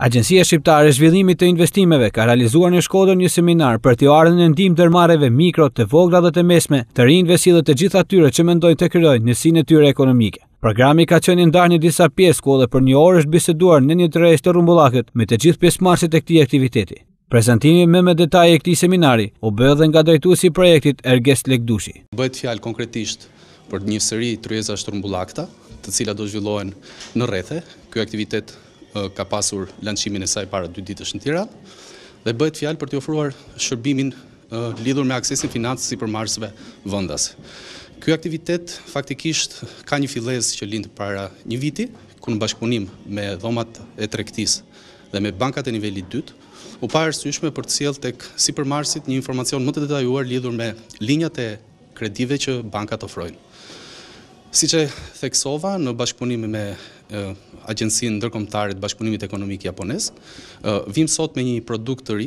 Agjencia Shqiptare e Zhvillimit të Investimeve ka realizuar në Shkodër një seminar për të ardhur e ndihmë dërmarrëve mikro të vogla dhe të mesme, të reinvestojnë të gjitha atyre që mendojnë të krijojnë në sinë tyre ekonomike. Programi ka qenë ndarë në disa pjesë ku edhe për një orë është biseduar në një drejës të rrumbullakët me të gjithë pjesëmarrësit e këtij aktiviteti. Prezantimi me më detaje e këtij seminari u bë edhe nga drejtuesi i projektit Erges Lekdushi. Bëhet fjal konkretisht për një seri tryezash të rumbullakta, të cilat do zhvillohen në rrethe. Ky aktivitet ka pasur lanqimin e saj para dy ditësh në tira, dhe bëhet fjalë për të ofruar shërbimin lidhur me aksesin financës si për marsve vëndas. Ky aktivitet faktikisht ka një filez që lindë para një viti, ku në bashkëpunim me dhomat e trektis dhe me bankat e nivelli dytë, u parë syshme për të cilë tek si për marsit një informacion më të detajuar lidhur me linjat e kredive që bankat ofrojnë. Si që theksova, në bashkëpunimi me agjensinë ndërkomtarit bashkëpunimit ekonomik japones, vim sot me një produkt të ri,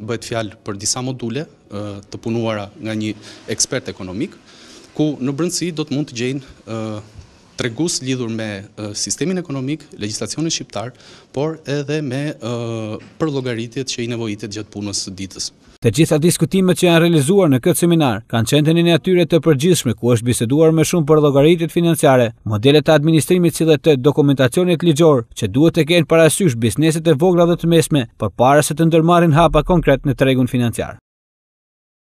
bëhet fjalë për disa module të punuara nga një ekspert ekonomik, ku në brëndësi do të mund të gjenë tregus lidhur me sistemin ekonomik, legislacionin shqiptar, por edhe me për që i nevojitit gjatë punës ditës. Të gjitha diskutimet që janë realizuar në këtë seminar kanë qenë të një atyre të përgjithshme ku është biseduar me shumë për logaritit financiare, modelet të administrimit si dhe të dokumentacionit ligjor që duhet të kenë parasysh bizneset e vogla dhe të mesme për para se të ndërmarin hapa konkret në tregun financiar.